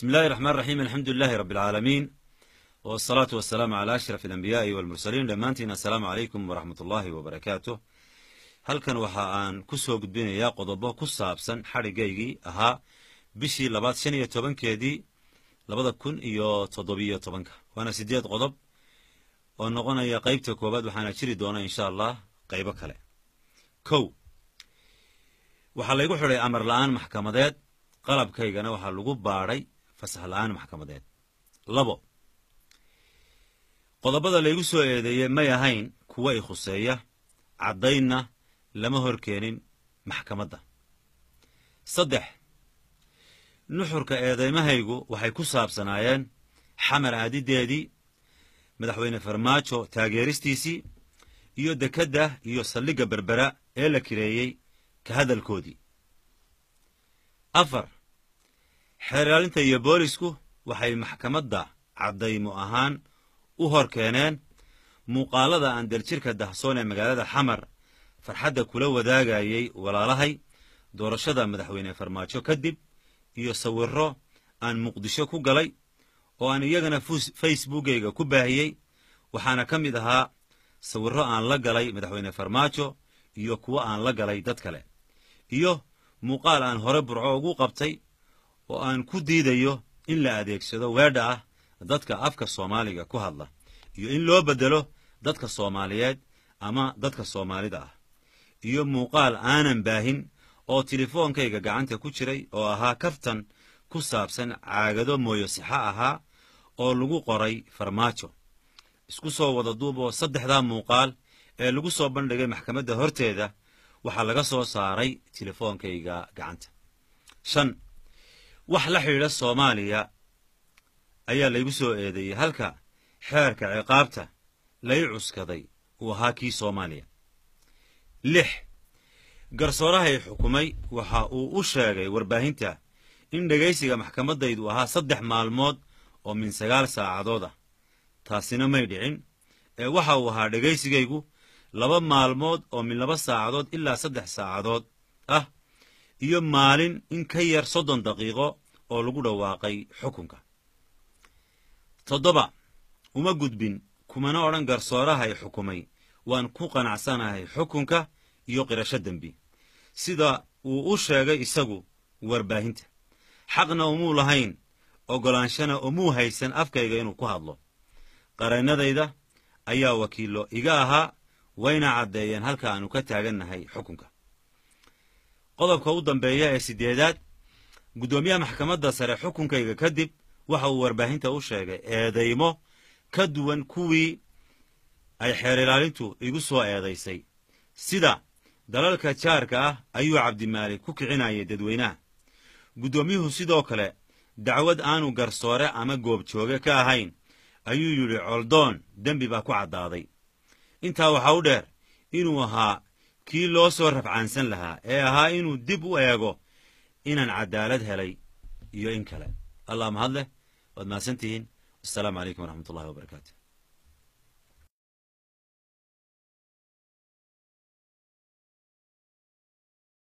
بسم الله الرحمن الرحيم الحمد لله رب العالمين والصلاة والسلام على أشرف الأنبياء والمرسلين dhamaantiina asalaamu calaykum waraxmat ullaahi wabarakaatuh halkan waxa aan ku soo gudbinayaa qodobo ku saabsan xadhigaygii ahaa bishii labaad shan iyo tobankeedii labada kun iyo toddobiyo tobanka waana sideed qodob oo noqonaya qeybta koowaad waxaana jiri doona insha allah qeybo kale kow waxaa laygu xidhay amar la-aan maxkamadeed qalabkaygana waxaa lagu baadhay fasaxla-aan maxkamadeed labo qodobada laygu soo eedeeye may ahayn kuwa i khuseeya caddaynna lama hor keenin maxkamadda saddex nuxurka eedeymahaygu waxay ku saabsanaayeen xamar aadideedii madaxweyne farmaajo taageeristiisii iyo dekedda iyo saldhigga berbera ee la kireeyey ka hadalkoodii afar xeerlaalinta iyo boolisku waxay maxkamadda caddaymo ahaan u hor keeneen muuqaalada aan deljirka dahsoon ee magaalada xamar farxadda kula wadaagayey walaalahay doorashada madaxweyne farmaajo kadib iyo sawirro aan muqdisho ku galay oo aan iyagana facebookeyga ku baahiyey waxaana ka mid ahaa sawirro aan la galay madaxweyne farmaajo iyo kuwo aan la galay dad kale iyo muuqaal aan hore burco ugu qabtay oo aan ku diidayo in la adeegsado weedha ah dadka afka soomaaliga ku hadla iyo in loo beddelo dadka soomaaliyeed ama dadka soomaalida ah iyo muuqaal aanan baahin oo tilefoonkayga gacanta ku jiray oo ahaa kaftan ku saabsan caagado mooyo sixo ahaa oo lagu qoray farmaajo isku soo wada duuboo saddexdaa muuqaal ee lagu soo bandhigay maxkamadda horteeda waxaa laga soo saaray tilefoonkayga gacanta wax la xidhiidha soomaaliya ayaa laygu soo eedeeyey halka xeerka ciqaabta lay cuskaday uu ahaa kii soomaaliya lix garsoorahay xukumay waxa uu u sheegay warbaahinta in dhegaysiga maxkamadayduu ahaa saddex maalmood oo min sagaal saacadood ah taasina may dhicin ee waxa uu ahaa dhegaysigaygu laba maalmood oo min laba saacadood ilaa saddex saacadood ah iyo maalin in ka yar soddon daqiiqo oo lagu dhawaaqay xukunka toddoba uma gudbin kumana odhan garsoorahay xukumay waan ku qanacsanahay xukunka iyo qirasho dembi sida uu u sheegay isagu warbaahinta xaqna umuu lahayn ogolaanshana umuu haysan afkayga inuu ku hadlo qareennadayda ayaa wakiillo iga ahaa wayna caddeeyeen halka aanu ka taagannahay xukunka qodobka u dambeeya ee sideedaad guddoomiyaha maxkamadda sare xukunkayga kadib waxa uu warbaahinta u sheegay eedaymo ka duwan kuwii ay xeer ilaalintu igu soo eedaysay sida dalalka jaarka ah ayuu cabdimaalik ku kicinayay dadweynaha guddoomiyuhu sidoo kale dacwad aanu garsoore ama goobjooge ka ahayn ayuu yidhi coldoon dembi baa ku caddaaday intaa waxaa u dheer inuu ahaa kii loo soo rafcaansan lahaa ee ahaa inuu dib u eego inaan cadaalad helay iyo in kale allah mahadleh waad mahadsantihiin wasalaamu calaykum waraxmat ullahi wabarakaatu